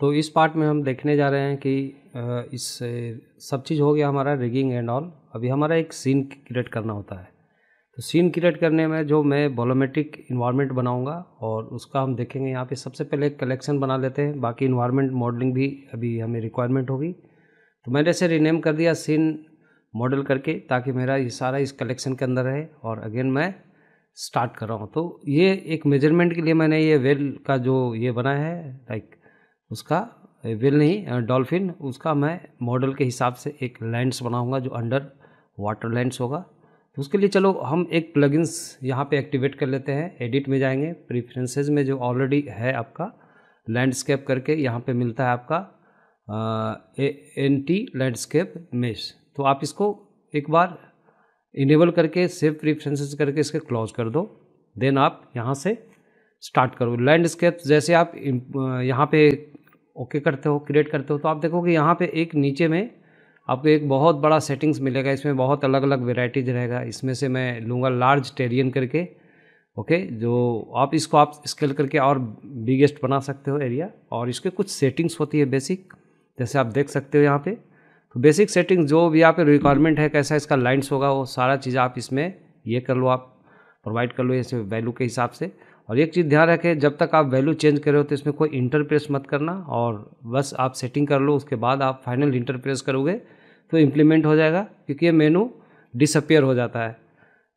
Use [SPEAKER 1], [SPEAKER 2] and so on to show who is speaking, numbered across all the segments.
[SPEAKER 1] तो इस पार्ट में हम देखने जा रहे हैं कि इस सब चीज़ हो गया हमारा रिगिंग एंड ऑल अभी हमारा एक सीन क्रिएट करना होता है तो सीन क्रिएट करने में जो मैं बोलोमेट्रिक इन्वायरमेंट बनाऊंगा और उसका हम देखेंगे यहाँ पे सबसे पहले कलेक्शन बना लेते हैं बाकी इन्वायरमेंट मॉडलिंग भी अभी हमें रिक्वायरमेंट होगी तो मैंने इसे रिनेम कर दिया सीन मॉडल करके ताकि मेरा ये सारा इस कलेक्शन के अंदर रहे और अगेन मैं स्टार्ट कर रहा हूँ तो ये एक मेजरमेंट के लिए मैंने ये वेल का जो ये बनाया है लाइक उसका विल नहीं डॉल्फिन उसका मैं मॉडल के हिसाब से एक लेंस बनाऊंगा जो अंडर वाटर लेंस होगा तो उसके लिए चलो हम एक प्लगइन्स यहाँ पे एक्टिवेट कर लेते हैं एडिट में जाएंगे प्रीफ्रेंसेज में जो ऑलरेडी है आपका लैंडस्केप करके यहाँ पे मिलता है आपका एन टी लैंडस्केप मेश तो आप इसको एक बार इनेबल करके सेव प्रीफ्रेंसेज करके इसके क्लोज कर दो देन आप यहाँ से स्टार्ट करो लैंडस्केप जैसे आप यहाँ पे ओके करते हो क्रिएट करते हो तो आप देखोगे यहाँ पे एक नीचे में आपको एक बहुत बड़ा सेटिंग्स मिलेगा इसमें बहुत अलग अलग वेराइटीज रहेगा इसमें से मैं लूँगा लार्ज टेरियन करके ओके जो आप इसको आप स्केल करके और बिगेस्ट बना सकते हो एरिया और इसके कुछ सेटिंग्स होती है बेसिक जैसे आप देख सकते हो यहाँ पे तो बेसिक सेटिंग जो भी आपके रिक्वायरमेंट है कैसा इसका लाइन्स होगा वो सारा चीज़ आप इसमें ये कर लो आप प्रोवाइड कर लो ऐसे वैल्यू के हिसाब से और एक चीज़ ध्यान रखें जब तक आप वैल्यू चेंज कर रहे हो तो इसमें कोई इंटरप्रेस मत करना और बस आप सेटिंग कर लो उसके बाद आप फाइनल इंटरप्रेस करोगे तो इम्प्लीमेंट हो जाएगा क्योंकि ये मेनू डिसअपियर हो जाता है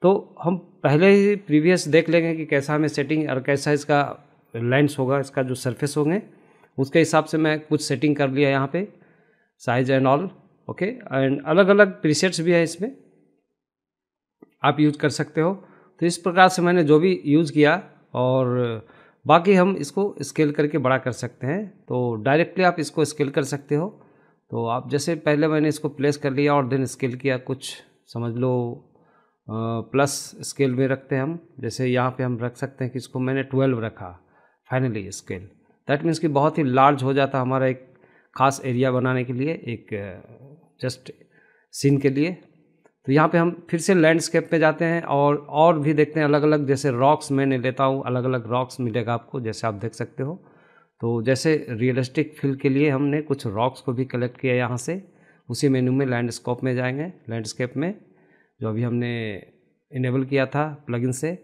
[SPEAKER 1] तो हम पहले ही प्रीवियस देख लेंगे कि कैसा हमें सेटिंग और कैसा इसका लेंस होगा इसका जो सरफेस होंगे उसके हिसाब से मैं कुछ सेटिंग कर लिया यहाँ पे size and all okay and अलग अलग प्रीसेट्स भी है इसमें आप यूज कर सकते हो तो इस प्रकार से मैंने जो भी यूज़ किया और बाकी हम इसको स्केल करके बड़ा कर सकते हैं तो डायरेक्टली आप इसको स्केल कर सकते हो तो आप जैसे पहले मैंने इसको प्लेस कर लिया और देन स्केल किया कुछ समझ लो प्लस स्केल में रखते हैं हम जैसे यहाँ पे हम रख सकते हैं कि इसको मैंने ट्वेल्व रखा फाइनली स्केल दैट मीन्स कि बहुत ही लार्ज हो जाता हमारा एक ख़ास एरिया बनाने के लिए एक जस्ट सीन के लिए तो यहाँ पे हम फिर से लैंडस्केप पे जाते हैं और और भी देखते हैं अलग अलग जैसे रॉक्स मैंने लेता हूँ अलग अलग रॉक्स मिलेगा आपको जैसे आप देख सकते हो तो जैसे रियलिस्टिक फील के लिए हमने कुछ रॉक्स को भी कलेक्ट किया यहाँ से उसी मेन्यू में लैंडस्कोप में जाएंगे लैंडस्केप में जो अभी हमने इनेबल किया था प्लगइन से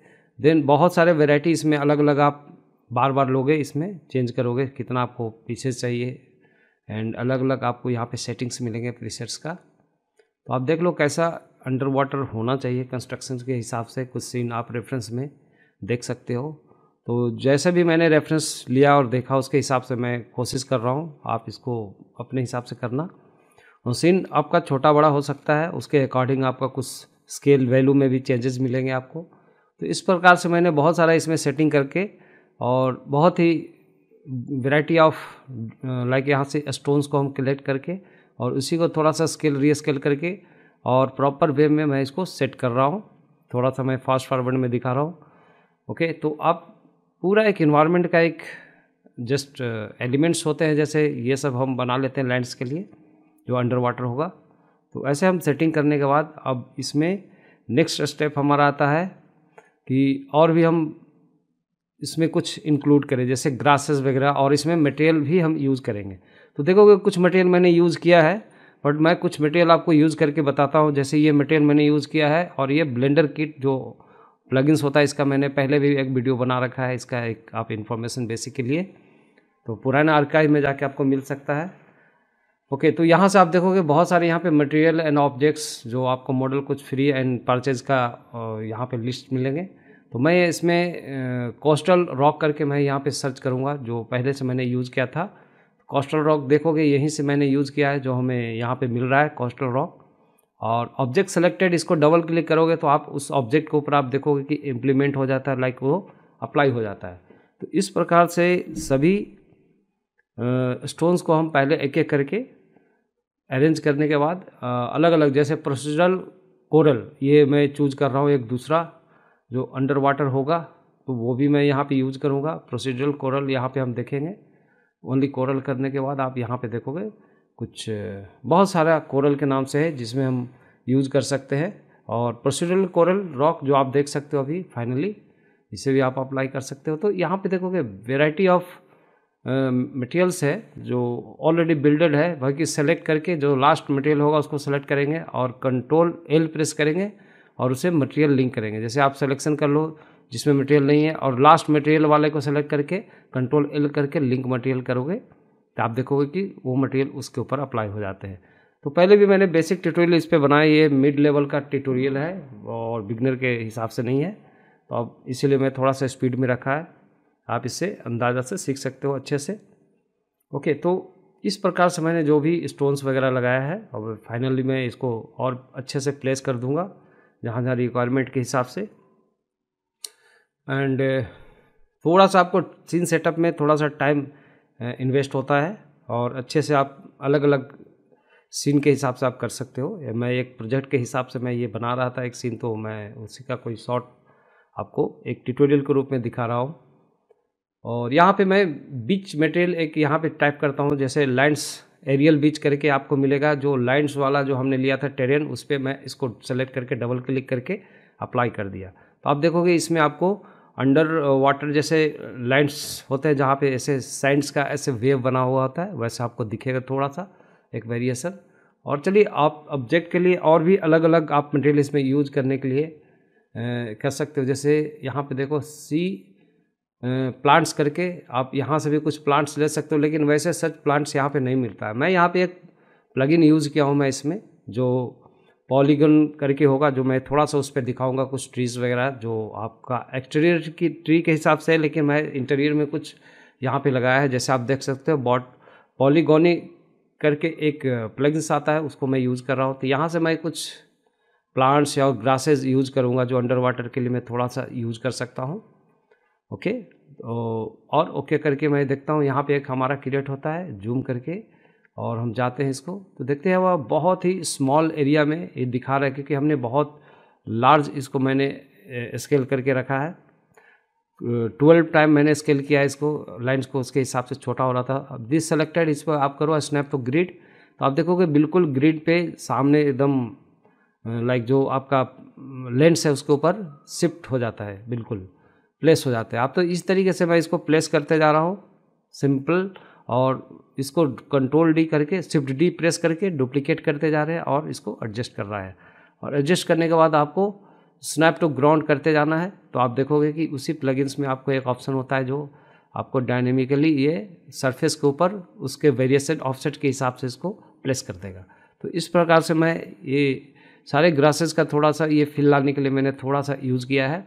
[SPEAKER 1] देन बहुत सारे वेराइटी इसमें अलग अलग आप बार बार लोगे इसमें चेंज करोगे कितना आपको पीछे चाहिए एंड अलग अलग आपको यहाँ पे सेटिंग्स मिलेंगे प्रीसेट्स का तो आप देख लो कैसा अंडर वाटर होना चाहिए कंस्ट्रक्शन के हिसाब से कुछ सीन आप रेफरेंस में देख सकते हो तो जैसे भी मैंने रेफरेंस लिया और देखा उसके हिसाब से मैं कोशिश कर रहा हूँ आप इसको अपने हिसाब से करना और सीन आपका छोटा बड़ा हो सकता है उसके अकॉर्डिंग आपका कुछ स्केल वैल्यू में भी चेंजेस मिलेंगे आपको तो इस प्रकार से मैंने बहुत सारा इसमें सेटिंग करके और बहुत ही वैरायटी ऑफ लाइक यहाँ से स्टोन्स को हम कलेक्ट करके और उसी को थोड़ा सा स्केल रीस्केल करके और प्रॉपर वे में मैं इसको सेट कर रहा हूँ थोड़ा सा मैं फास्ट फॉरवर्ड में दिखा रहा हूँ ओके तो आप पूरा एक इन्वायरमेंट का एक जस्ट एलिमेंट्स uh, होते हैं जैसे ये सब हम बना लेते हैं लैंड्स के लिए जो अंडर वाटर होगा तो ऐसे हम सेटिंग करने के बाद अब इसमें नेक्स्ट स्टेप हमारा आता है कि और भी हम इसमें कुछ इंक्लूड करें जैसे ग्रासेस वगैरह और इसमें मटेरियल भी हम यूज़ करेंगे तो देखोगे कुछ मटेरियल मैंने यूज़ किया है बट मैं कुछ मटेरियल आपको यूज़ करके बताता हूँ जैसे ये मटेरियल मैंने यूज़ किया है और ये ब्लेंडर किट जो प्लगइन्स होता है इसका मैंने पहले भी एक वीडियो बना रखा है इसका एक आप इन्फॉर्मेशन बेसिक के लिए तो पुराना आर्काइव में जाके आपको मिल सकता है ओके तो यहाँ से आप देखोगे बहुत सारे यहाँ पे मटेरियल एंड ऑब्जेक्ट्स जो आपको मॉडल कुछ फ्री एंड परचेज का यहाँ पे लिस्ट मिलेंगे तो मैं इसमें कोस्टल रॉक करके मैं यहाँ पे सर्च करूँगा जो पहले से मैंने यूज़ किया था कॉस्टल रॉक देखोगे यहीं से मैंने यूज़ किया है जो हमें यहाँ पे मिल रहा है कॉस्टल रॉक और ऑब्जेक्ट सेलेक्टेड इसको डबल क्लिक करोगे तो आप उस ऑब्जेक्ट के ऊपर आप देखोगे कि इम्प्लीमेंट हो जाता है लाइक वो अप्लाई हो जाता है तो इस प्रकार से सभी स्टोन्स को हम पहले एक एक करके अरेंज करने के बाद अलग अलग जैसे प्रोसीजरल कोरल ये मैं चूज कर रहा हूँ एक दूसरा जो अंडर वाटर होगा तो वो भी मैं यहाँ पे यूज करूँगा प्रोसीजरल कोरल यहाँ पे हम देखेंगे ओनली कोरल करने के बाद आप यहाँ पे देखोगे कुछ बहुत सारा कोरल के नाम से है जिसमें हम यूज़ कर सकते हैं और प्रोसीडरल कोरल रॉक जो आप देख सकते हो अभी फाइनली इसे भी आप अप्लाई कर सकते हो तो यहाँ पे देखोगे वेराइटी ऑफ मटेरियल्स है जो ऑलरेडी बिल्डेड है वह की सेलेक्ट करके जो लास्ट मटेरियल होगा उसको सेलेक्ट करेंगे और कंट्रोल एल प्रेस करेंगे और उसे मटेरियल लिंक करेंगे जैसे आप सिलेक्शन कर लो जिसमें मटेरियल नहीं है और लास्ट मटेरियल वाले को सेलेक्ट करके कंट्रोल एल करके लिंक मटेरियल करोगे तो आप देखोगे कि वो मटेरियल उसके ऊपर अप्लाई हो जाते हैं तो पहले भी मैंने बेसिक ट्यूटोरियल इस पर बनाया ये मिड लेवल का ट्यूटोरियल है और बिगनर के हिसाब से नहीं है तो अब इसीलिए मैं थोड़ा सा स्पीड में रखा है आप इससे अंदाज़ा से सीख सकते हो अच्छे से ओके तो इस प्रकार से मैंने जो भी स्टोन्स वगैरह लगाया है और फाइनली मैं इसको और अच्छे से प्लेस कर दूंगा जहाँ जहाँ रिक्वायरमेंट के हिसाब से एंड uh, थोड़ा सा आपको सीन सेटअप में थोड़ा सा टाइम इन्वेस्ट uh, होता है और अच्छे से आप अलग अलग सीन के हिसाब से आप कर सकते हो मैं एक प्रोजेक्ट के हिसाब से मैं ये बना रहा था एक सीन तो मैं उसी का कोई शॉर्ट आपको एक ट्यूटोरियल के रूप में दिखा रहा हूँ और यहाँ पे मैं बीच मटेरियल एक यहाँ पे टाइप करता हूँ जैसे लाइन्स एरियल बीच करके आपको मिलेगा जो लाइन्स वाला जो हमने लिया था टेरियन उस पर मैं इसको सेलेक्ट करके डबल क्लिक करके अप्लाई कर दिया तो आप देखोगे इसमें आपको अंडर वाटर जैसे लैंड्स होते हैं जहाँ पे ऐसे सैंड्स का ऐसे वेव बना हुआ होता है वैसे आपको दिखेगा थोड़ा सा एक वेरिएशन और चलिए आप ऑब्जेक्ट के लिए और भी अलग अलग आप मटेरियल इसमें यूज करने के लिए कर सकते हो जैसे यहाँ पे देखो सी प्लांट्स करके आप यहाँ से भी कुछ प्लांट्स ले सकते हो लेकिन वैसे सच प्लांट्स यहाँ पे नहीं मिलता है मैं यहाँ पे एक प्लगइन यूज़ किया हूँ मैं इसमें जो पॉलीगन करके होगा जो मैं थोड़ा सा उस पर दिखाऊंगा कुछ ट्रीज़ वगैरह जो आपका एक्सटीरियर की ट्री के हिसाब से है लेकिन मैं इंटीरियर में कुछ यहाँ पे लगाया है जैसे आप देख सकते हो बॉट पॉलीगोनी करके एक प्लगस आता है उसको मैं यूज़ कर रहा हूँ तो यहाँ से मैं कुछ प्लांट्स या ग्रासेस यूज़ करूँगा जो अंडर वाटर के लिए मैं थोड़ा सा यूज़ कर सकता हूँ ओके तो और ओके करके मैं देखता हूँ यहाँ पे एक हमारा क्रिएट होता है जूम करके और हम जाते हैं इसको तो देखते हैं वह बहुत ही स्मॉल एरिया में ये दिखा रहा है क्योंकि हमने बहुत लार्ज इसको मैंने स्केल करके रखा है ट्वेल्व टाइम मैंने स्केल किया है इसको लाइन्स को उसके हिसाब से छोटा हो रहा था अब दिस सेलेक्टेड इस पर आप करो स्नैप टू ग्रिड तो आप देखोगे बिल्कुल ग्रिड पे सामने एकदम लाइक जो आपका लेंस है उसके ऊपर शिफ्ट हो जाता है बिल्कुल प्लेस हो जाता है आप तो इस तरीके से मैं इसको प्लेस करते जा रहा हूँ सिंपल और इसको कंट्रोल डी करके शिफ्ट डी प्रेस करके डुप्लीकेट करते जा रहे हैं और इसको एडजस्ट कर रहा है और एडजस्ट करने के बाद आपको स्नैप टू ग्राउंड करते जाना है तो आप देखोगे कि उसी प्लगइन्स में आपको एक ऑप्शन होता है जो आपको डायनेमिकली ये सरफेस के ऊपर उसके वेरिएशन ऑफसेट के हिसाब से इसको प्लेस कर देगा तो इस प्रकार से मैं ये सारे ग्रासेस का थोड़ा सा ये फिल लाने के लिए मैंने थोड़ा सा यूज़ किया है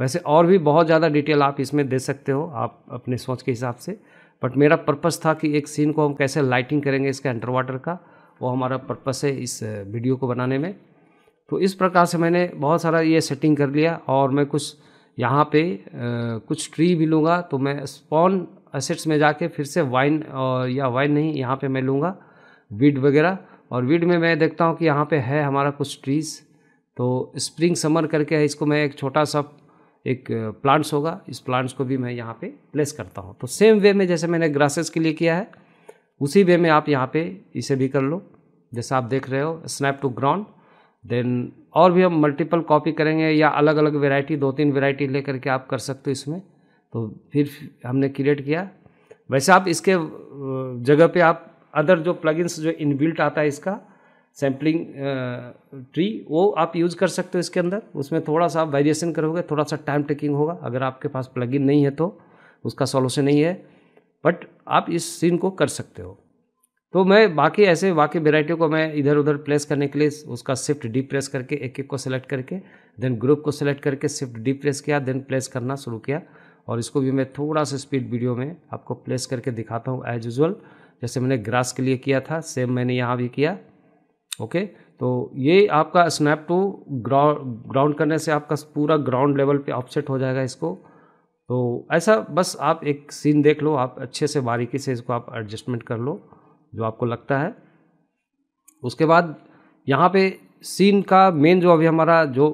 [SPEAKER 1] वैसे और भी बहुत ज़्यादा डिटेल आप इसमें दे सकते हो आप अपने सोच के हिसाब से बट मेरा पर्पस था कि एक सीन को हम कैसे लाइटिंग करेंगे इसके अंडर वाटर का वो हमारा पर्पस है इस वीडियो को बनाने में तो इस प्रकार से मैंने बहुत सारा ये सेटिंग कर लिया और मैं कुछ यहाँ पे आ, कुछ ट्री भी लूँगा तो मैं स्पॉन असेट्स में जाके फिर से वाइन और या वाइन नहीं यहाँ पे मैं लूँगा वीड वगैरह और वीड में मैं देखता हूँ कि यहाँ पे है हमारा कुछ ट्रीज़ तो स्प्रिंग समर करके है इसको मैं एक छोटा सा एक प्लांट्स होगा इस प्लांट्स को भी मैं यहाँ पे प्लेस करता हूँ तो सेम वे में जैसे मैंने ग्रासेस के लिए किया है उसी वे में आप यहाँ पे इसे भी कर लो जैसा आप देख रहे हो स्नैप टू ग्राउंड देन और भी हम मल्टीपल कॉपी करेंगे या अलग अलग वेराइटी दो तीन वेराइटी ले करके आप कर सकते हो इसमें तो फिर हमने क्रिएट किया वैसे आप इसके जगह पे आप अदर जो प्लगइन्स जो इनबिल्ट आता है इसका सैम्पलिंग ट्री वो आप यूज़ कर सकते हो इसके अंदर उसमें थोड़ा सा आप वेरिएशन करोगे थोड़ा सा टाइम टेकिंग होगा अगर आपके पास प्लगइन नहीं है तो उसका सॉल्यूशन नहीं है बट आप इस सीन को कर सकते हो तो मैं बाकी ऐसे बाकी वेराइटियों को मैं इधर उधर प्लेस करने के लिए उसका शिफ्ट डी प्रेस करके एक एक को सेलेक्ट करके देन ग्रुप को सेलेक्ट करके शिफ्ट डी प्रेस किया देन प्लेस करना शुरू किया और इसको भी मैं थोड़ा सा स्पीड वीडियो में आपको प्लेस करके दिखाता हूँ एज यूजल जैसे मैंने ग्रास के लिए किया था सेम मैंने यहाँ भी किया ओके तो ये आपका स्नैप टू ग्राउंड करने से आपका पूरा ग्राउंड लेवल पे ऑफसेट हो जाएगा इसको तो ऐसा बस आप एक सीन देख लो आप अच्छे से बारीकी से इसको आप एडजस्टमेंट कर लो जो आपको लगता है उसके बाद यहाँ पे सीन का मेन जो अभी हमारा जो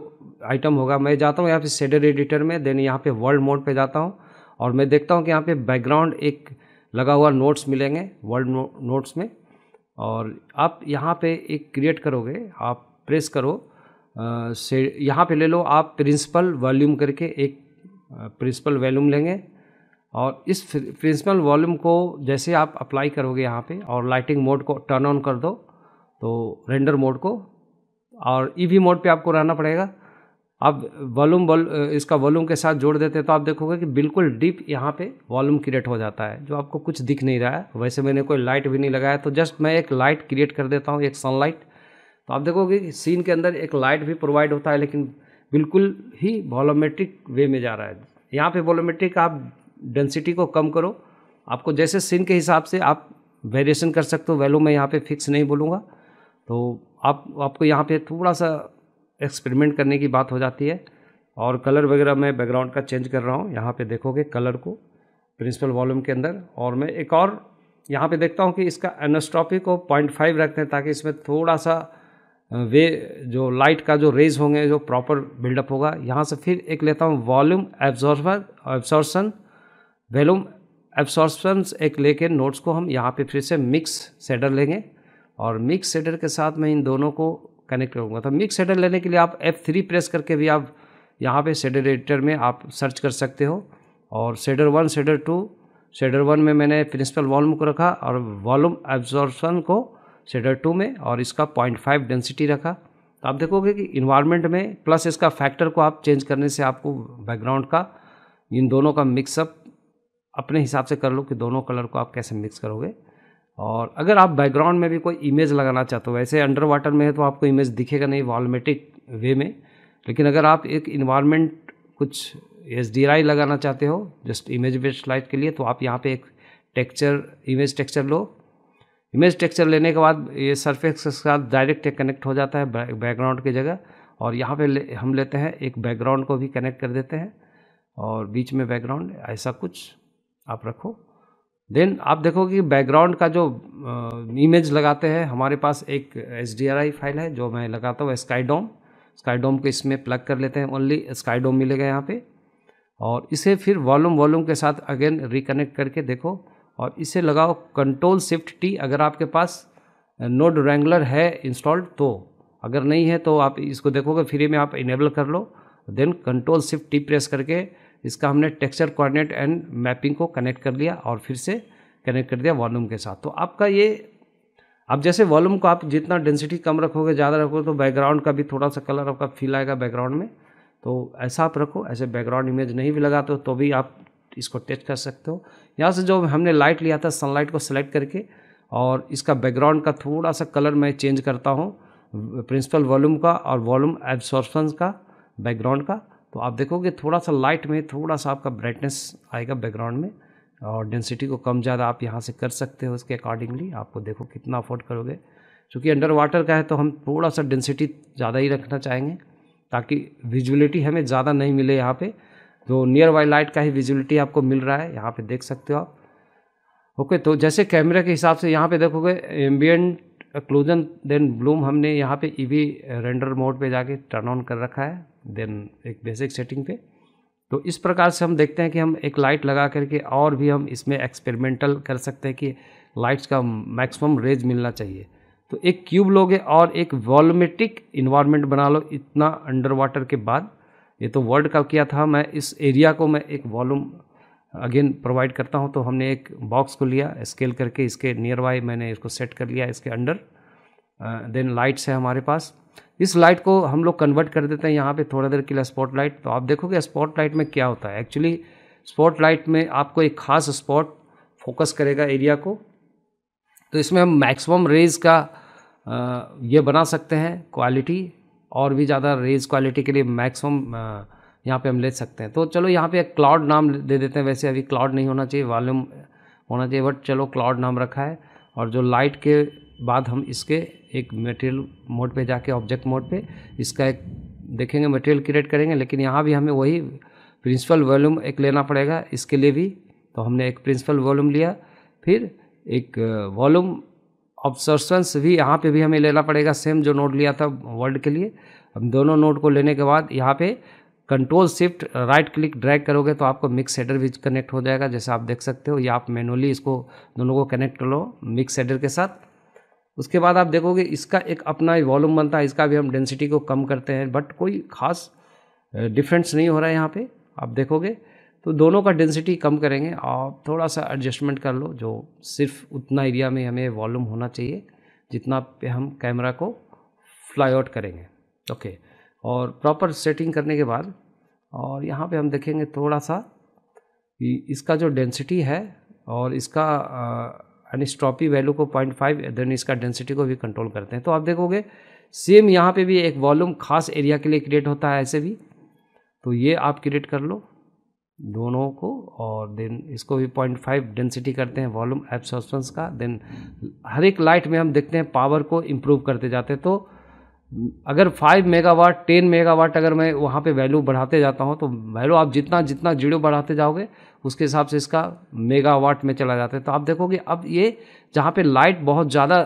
[SPEAKER 1] आइटम होगा मैं जाता हूँ यहाँ पे शेडर एडिटर में देन यहाँ पे वर्ल्ड मोड पे जाता हूँ और मैं देखता हूँ कि यहाँ पे बैकग्राउंड एक लगा हुआ नोट्स मिलेंगे वर्ल्ड नोट्स में और आप यहाँ पे एक क्रिएट करोगे आप प्रेस करो से यहाँ पे ले लो आप प्रिंसिपल वॉल्यूम करके एक प्रिंसिपल वॉल्यूम लेंगे और इस प्रिंसिपल वॉल्यूम को जैसे आप अप्लाई करोगे यहाँ पे और लाइटिंग मोड को टर्न ऑन कर दो तो रेंडर मोड को और ई e मोड पे आपको रहना पड़ेगा आप वॉलूम वॉल इसका वॉल्यूम के साथ जोड़ देते हैं तो आप देखोगे कि बिल्कुल डीप यहाँ पे वॉलूम क्रिएट हो जाता है जो आपको कुछ दिख नहीं रहा है वैसे मैंने कोई लाइट भी नहीं लगाया तो जस्ट मैं एक लाइट क्रिएट कर देता हूँ एक सनलाइट तो आप देखोगे कि सीन के अंदर एक लाइट भी प्रोवाइड होता है लेकिन बिल्कुल ही वॉलोमेट्रिक वे में जा रहा है यहाँ पर वॉलोमेट्रिक आप डेंसिटी को कम करो आपको जैसे सीन के हिसाब से आप वेरिएशन कर सकते हो वैल्यू मैं यहाँ पर फिक्स नहीं बोलूँगा तो आप आपको यहाँ पे थोड़ा सा एक्सपेरिमेंट करने की बात हो जाती है और कलर वगैरह मैं बैकग्राउंड का चेंज कर रहा हूँ यहाँ पे देखोगे कलर को प्रिंसिपल वॉल्यूम के अंदर और मैं एक और यहाँ पे देखता हूँ कि इसका एनोस्ट्रॉपी को पॉइंट फाइव रखते हैं ताकि इसमें थोड़ा सा वे जो लाइट का जो रेज होंगे जो प्रॉपर बिल्डअप होगा यहाँ से फिर एक लेता हूँ volume absorber absorption volume absorption एक लेके नोट्स को हम यहाँ पे फिर से मिक्स सेडर लेंगे और मिक्स सेडर के साथ मैं इन दोनों को कनेक्ट करूँगा तो मिक्स हेडर लेने के लिए आप एफ थ्री प्रेस करके भी आप यहाँ पे शेडर एडिटर में आप सर्च कर सकते हो और shader one shader two shader one में मैंने प्रिंसिपल वॉल्यूम को रखा और वॉल्यूम एब्जॉर्बन को शेडर टू में और इसका पॉइंट फाइव डेंसिटी रखा तो आप देखोगे कि इन्वायरमेंट में प्लस इसका फैक्टर को आप चेंज करने से आपको बैकग्राउंड का इन दोनों का मिक्सअप अपने हिसाब से कर लो कि दोनों कलर को आप कैसे मिक्स करोगे और अगर आप बैकग्राउंड में भी कोई इमेज लगाना चाहते हो वैसे अंडर वाटर में है तो आपको इमेज दिखेगा नहीं वॉलमेटिक वे में लेकिन अगर आप एक इन्वायरमेंट कुछ एस लगाना चाहते हो जस्ट इमेज बेस्ड लाइट के लिए तो आप यहाँ पे एक टेक्चर इमेज टेक्चर लो इमेज टेक्चर लेने के बाद ये सरफेस के साथ डायरेक्ट कनेक्ट हो जाता है बैकग्राउंड की जगह और यहाँ पे ले, हम लेते हैं एक बैकग्राउंड को भी कनेक्ट कर देते हैं और बीच में बैकग्राउंड ऐसा कुछ आप रखो देन आप देखोगे बैकग्राउंड का जो इमेज लगाते हैं हमारे पास एक एस फाइल है जो मैं लगाता हूँ स्काईडोम स्काईडोम को इसमें प्लग कर लेते हैं ओनली स्काईडोम मिलेगा यहाँ पे और इसे फिर वॉल्यूम वॉल्यूम के साथ अगेन रिकनेक्ट करके देखो और इसे लगाओ कंट्रोल शिफ्ट टी अगर आपके पास नोड रेंगुलर है इंस्टॉल्ड तो अगर नहीं है तो आप इसको देखोगे फ्री में आप इनेबल कर लो then control shift T press करके इसका हमने टेक्सचर कोऑर्डिनेट एंड मैपिंग को कनेक्ट कर लिया और फिर से कनेक्ट कर दिया वॉल्यूम के साथ तो आपका ये अब जैसे वॉल्यूम को आप जितना डेंसिटी कम रखोगे ज़्यादा रखोगे तो बैकग्राउंड का भी थोड़ा सा कलर आपका फील आएगा बैकग्राउंड में तो ऐसा आप रखो ऐसे बैकग्राउंड इमेज नहीं भी लगाते हो तो भी आप इसको टच कर सकते हो यहाँ से जो हमने लाइट लिया था सनलाइट को सेलेक्ट करके और इसका बैकग्राउंड का थोड़ा सा कलर मैं चेंज करता हूँ प्रिंसिपल वॉल्यूम का और वॉल्यूम एब्सॉर्प्शन का बैकग्राउंड का तो आप देखोगे थोड़ा सा लाइट में थोड़ा सा आपका ब्राइटनेस आएगा बैकग्राउंड में और डेंसिटी को कम ज़्यादा आप यहाँ से कर सकते हो उसके अकॉर्डिंगली आपको देखो कितना अफोर्ड करोगे चूँकि अंडर वाटर का है तो हम थोड़ा सा डेंसिटी ज़्यादा ही रखना चाहेंगे ताकि विजुअलिटी हमें ज़्यादा नहीं मिले यहाँ पे तो नियर बाई लाइट का ही विजुअलिटी आपको मिल रहा है यहाँ पे देख सकते हो आप ओके तो जैसे कैमरे के हिसाब से यहाँ पे देखोगे एम्बियंट क्लोजन देन ब्लूम हमने यहाँ पे ई वी रेंडर मोड पे जाके टर्न ऑन कर रखा है देन एक बेसिक सेटिंग पे तो इस प्रकार से हम देखते हैं कि हम एक लाइट लगा करके और भी हम इसमें एक्सपेरिमेंटल कर सकते हैं कि लाइट्स का मैक्सिमम रेज मिलना चाहिए तो एक क्यूब लोगे और एक वॉलमेटिक इन्वायरमेंट बना लो इतना अंडर वाटर के बाद ये तो वर्ल्ड का किया था मैं इस एरिया को मैं एक वॉलूम अगेन प्रोवाइड करता हूँ तो हमने एक बॉक्स को लिया स्केल करके इसके नियर बाय मैंने इसको सेट कर लिया इसके अंडर देन लाइट्स है हमारे पास इस लाइट को हम लोग कन्वर्ट कर देते हैं यहाँ पे थोड़ा देर के लिए स्पॉट लाइट तो आप देखोगे स्पॉट लाइट में क्या होता है एक्चुअली स्पॉट लाइट में आपको एक ख़ास स्पॉट फोकस करेगा एरिया को तो इसमें हम मैक्सिमम रेज का आ, ये बना सकते हैं क्वालिटी और भी ज़्यादा रेज क्वालिटी के लिए मैक्सिमम यहाँ पे हम ले सकते हैं तो चलो यहाँ पे क्लाउड नाम दे देते हैं वैसे अभी क्लाउड नहीं होना चाहिए वॉल्यूम होना चाहिए बट चलो क्लाउड नाम रखा है और जो लाइट के बाद हम इसके एक मटेरियल मोड पे जाके ऑब्जेक्ट मोड पे इसका एक देखेंगे मटेरियल क्रिएट करेंगे लेकिन यहाँ भी हमें वही प्रिंसिपल वॉल्यूम एक लेना पड़ेगा इसके लिए भी तो हमने एक प्रिंसिपल वॉल्यूम लिया फिर एक वॉल्यूम ऑब्सर्वेंस भी यहाँ पे भी हमें लेना पड़ेगा सेम जो नोट लिया था वर्ल्ड के लिए हम दोनों नोट को लेने के बाद यहाँ पे control shift right click drag करोगे तो आपको मिक्स हेडर भी कनेक्ट हो जाएगा जैसे आप देख सकते हो या आप मैनुअली इसको दोनों को कनेक्ट कर लो मिक्स हेडर के साथ उसके बाद आप देखोगे इसका एक अपना वॉल्यूम बनता है इसका भी हम डेंसिटी को कम करते हैं बट कोई खास डिफरेंस नहीं हो रहा है यहाँ पर आप देखोगे तो दोनों का डेंसिटी कम करेंगे आप थोड़ा सा एडजस्टमेंट कर लो जो सिर्फ उतना एरिया में हमें वॉल्यूम होना चाहिए जितना पे हम कैमरा को फ्लाई आउट करेंगे ओके okay. और प्रॉपर सेटिंग करने के बाद और यहाँ पे हम देखेंगे थोड़ा सा इसका जो डेंसिटी है और इसका अनिस्ट्रॉपी वैल्यू को पॉइंट फाइव देन इसका डेंसिटी को भी कंट्रोल करते हैं तो आप देखोगे सेम यहाँ पे भी एक वॉल्यूम खास एरिया के लिए क्रिएट होता है ऐसे भी तो ये आप क्रिएट कर लो दोनों को और देन इसको भी पॉइंट फाइव डेंसिटी करते हैं वॉल्यूम एब्सॉर्बेंस का देन हर एक लाइट में हम देखते हैं पावर को इम्प्रूव करते जाते हैं तो अगर फाइव मेगावाट टेन मेगावाट अगर मैं वहाँ पे वैल्यू बढ़ाते जाता हूँ तो वैल्यू आप जितना जितना जीरो बढ़ाते जाओगे उसके हिसाब से इसका मेगावाट में चला जाता है तो आप देखोगे अब ये जहाँ पे लाइट बहुत ज़्यादा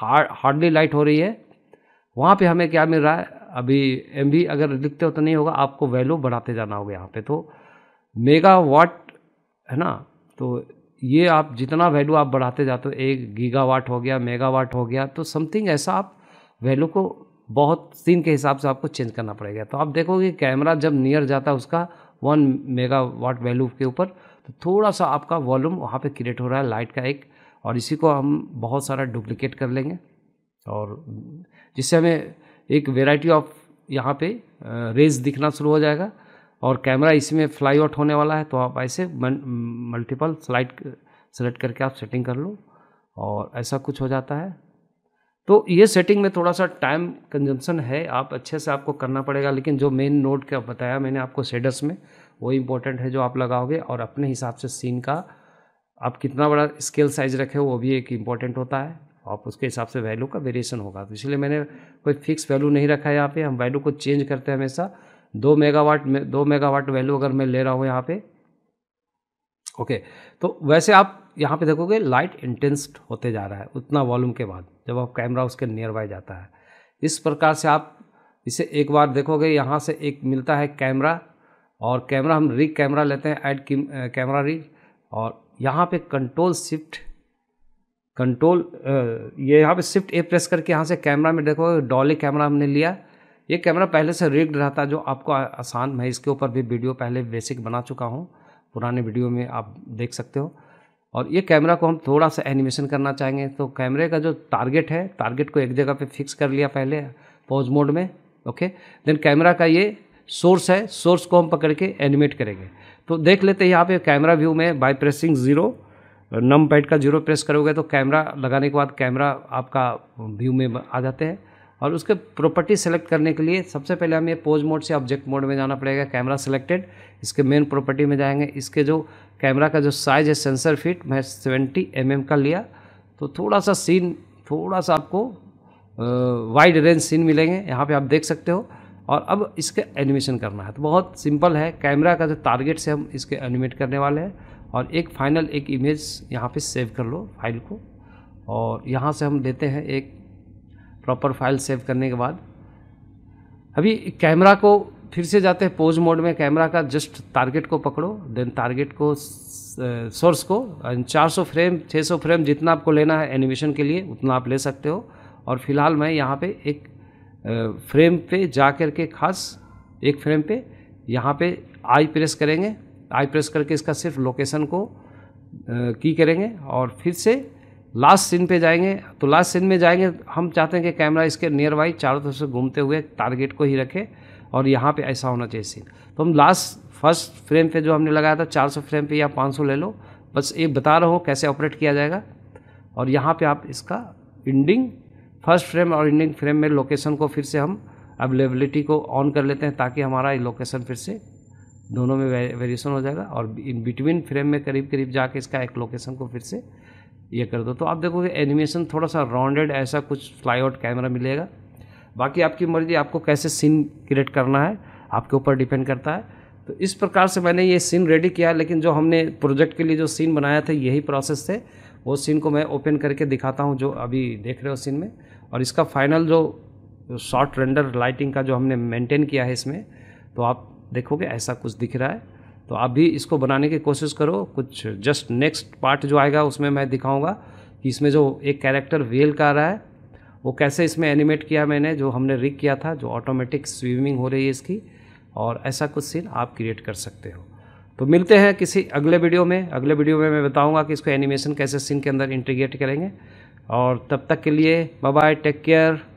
[SPEAKER 1] हार्ड हार्डली लाइट हो रही है वहाँ पे हमें क्या मिल रहा है अभी एम अगर लिखते हो तो नहीं होगा आपको वैल्यू बढ़ाते जाना होगा यहाँ पर तो मेगा है ना तो ये आप जितना वैल्यू आप बढ़ाते जाते हो एक गीगावाट हो गया मेगावाट हो गया तो समथिंग ऐसा आप वैल्यू को बहुत सीन के हिसाब से आपको चेंज करना पड़ेगा तो आप देखोगे कैमरा जब नियर जाता है उसका वन मेगा वाट वैल्यू के ऊपर तो थोड़ा सा आपका वॉल्यूम वहाँ पे क्रिएट हो रहा है लाइट का एक और इसी को हम बहुत सारा डुप्लिकेट कर लेंगे और जिससे हमें एक वेराइटी ऑफ यहाँ पे रेज दिखना शुरू हो जाएगा और कैमरा इसमें फ्लाई आउट होने वाला है तो आप ऐसे मल्टीपल स्लाइड सेलेक्ट करके आप सेटिंग कर लो और ऐसा कुछ हो जाता है तो ये सेटिंग में थोड़ा सा टाइम कंजम्पशन है आप अच्छे से आपको करना पड़ेगा लेकिन जो मेन नोट के बताया मैंने आपको सेडस में वो इम्पोर्टेंट है जो आप लगाओगे और अपने हिसाब से सीन का आप कितना बड़ा स्केल साइज रखे वो भी एक इम्पॉर्टेंट होता है आप उसके हिसाब से वैल्यू का वेरिएशन होगा तो इसलिए मैंने कोई फिक्स वैल्यू नहीं रखा है यहाँ पे हम वैल्यू को चेंज करते हैं हमेशा दो मेगावाट में दो मेगावाट वैल्यू अगर मैं ले रहा हूँ यहाँ पे ओके तो वैसे आप यहाँ पे देखोगे लाइट इंटेंस्ड होते जा रहा है उतना वॉल्यूम के बाद जब आप कैमरा उसके नियर बाय जाता है इस प्रकार से आप इसे एक बार देखोगे यहाँ से एक मिलता है कैमरा और कैमरा हम रिग कैमरा लेते हैं ऐड कैमरा रिग और यहाँ पे कंट्रोल शिफ्ट कंट्रोल ये यहाँ पे शिफ्ट ए प्रेस करके यहाँ से कैमरा में देखो डॉली कैमरा हमने लिया ये कैमरा पहले से रिग्ड रहता जो आपको आसान मैं इसके ऊपर भी वीडियो पहले बेसिक बना चुका हूँ पुराने वीडियो में आप देख सकते हो और ये कैमरा को हम थोड़ा सा एनिमेशन करना चाहेंगे तो कैमरे का जो टारगेट है टारगेट को एक जगह पे फिक्स कर लिया पहले पॉज मोड में ओके देन कैमरा का ये सोर्स है सोर्स को हम पकड़ के एनिमेट करेंगे तो देख लेते हैं यहाँ पे कैमरा व्यू में by pressing zero num pad का जीरो प्रेस करोगे तो कैमरा लगाने के बाद कैमरा आपका व्यू में आ जाते हैं और उसके प्रॉपर्टी सेलेक्ट करने के लिए सबसे पहले हमें पोज मोड से ऑब्जेक्ट मोड में जाना पड़ेगा कैमरा सेलेक्टेड इसके मेन प्रॉपर्टी में जाएंगे इसके जो कैमरा का जो साइज़ है सेंसर फिट मैं सेवेंटी एम mm का लिया तो थोड़ा सा सीन थोड़ा सा आपको वाइड रेंज सीन मिलेंगे यहाँ पर आप देख सकते हो और अब इसके एनिमेशन करना है तो बहुत सिंपल है कैमरा का जो टारगेट से हम इसके एनिमेट करने वाले हैं और एक फाइनल एक इमेज यहाँ पे सेव कर लो फाइल को और यहाँ से हम लेते हैं एक प्रॉपर फाइल सेव करने के बाद अभी कैमरा को फिर से जाते हैं पोज मोड में कैमरा का जस्ट टारगेट को पकड़ो देन टारगेट को सोर्स को 400 फ्रेम 600 फ्रेम जितना आपको लेना है एनिमेशन के लिए उतना आप ले सकते हो और फिलहाल मैं यहाँ पे एक फ्रेम पे जा कर के खास एक फ्रेम पे यहाँ पे आई प्रेस करेंगे आई प्रेस करके इसका सिर्फ लोकेशन को की करेंगे और फिर से लास्ट सीन पे जाएंगे तो लास्ट सीन में जाएंगे हम चाहते हैं कि कैमरा इसके नियर बाई चारों तरफ से घूमते हुए टारगेट को ही रखे और यहाँ पे ऐसा होना चाहिए सीन तो हम लास्ट फर्स्ट फ्रेम पे जो हमने लगाया था 400 फ्रेम पे या 500 ले लो बस ये बता रहा हो कैसे ऑपरेट किया जाएगा और यहाँ पे आप इसका इंडिंग फर्स्ट फ्रेम और इंडिंग फ्रेम में लोकेशन को फिर से हम अवेलेबिलिटी को ऑन कर लेते हैं ताकि हमारा लोकेशन फिर से दोनों में वेरिएशन हो जाएगा और इन बिटवीन फ्रेम में करीब करीब जाके इसका एक लोकेशन को फिर से ये कर दो तो आप देखोगे एनिमेशन थोड़ा सा राउंडेड ऐसा कुछ फ्लाई आउट कैमरा मिलेगा बाकी आपकी मर्ज़ी आपको कैसे सीन क्रिएट करना है आपके ऊपर डिपेंड करता है तो इस प्रकार से मैंने ये सीन रेडी किया लेकिन जो हमने प्रोजेक्ट के लिए जो सीन बनाया था यही प्रोसेस थे वो सीन को मैं ओपन करके दिखाता हूँ जो अभी देख रहे हो सीन में और इसका फाइनल जो शॉर्ट रेंडर लाइटिंग का जो हमने मेंटेन किया है इसमें तो आप देखोगे ऐसा कुछ दिख रहा है तो आप भी इसको बनाने की कोशिश करो कुछ जस्ट नेक्स्ट पार्ट जो आएगा उसमें मैं दिखाऊंगा कि इसमें जो एक कैरेक्टर व्हील का आ रहा है वो कैसे इसमें एनिमेट किया मैंने जो हमने रिक किया था जो ऑटोमेटिक स्विमिंग हो रही है इसकी और ऐसा कुछ सीन आप क्रिएट कर सकते हो तो मिलते हैं किसी अगले वीडियो में अगले वीडियो में मैं बताऊँगा कि इसको एनिमेशन कैसे सीन के अंदर इंटीग्रेट करेंगे और तब तक के लिए बाय टेक केयर